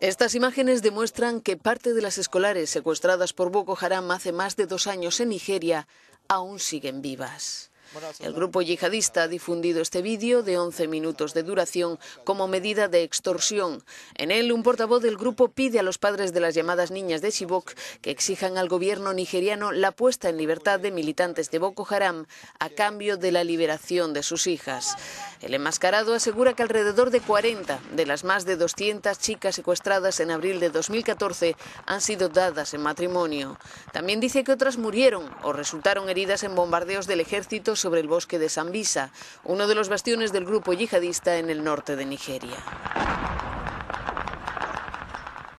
Estas imágenes demuestran que parte de las escolares secuestradas por Boko Haram hace más de dos años en Nigeria aún siguen vivas. El grupo yihadista ha difundido este vídeo de 11 minutos de duración como medida de extorsión. En él, un portavoz del grupo pide a los padres de las llamadas niñas de Chibok que exijan al gobierno nigeriano la puesta en libertad de militantes de Boko Haram a cambio de la liberación de sus hijas. El enmascarado asegura que alrededor de 40 de las más de 200 chicas secuestradas en abril de 2014 han sido dadas en matrimonio. También dice que otras murieron o resultaron heridas en bombardeos del ejército sobre el bosque de Sambisa, uno de los bastiones del grupo yihadista en el norte de Nigeria.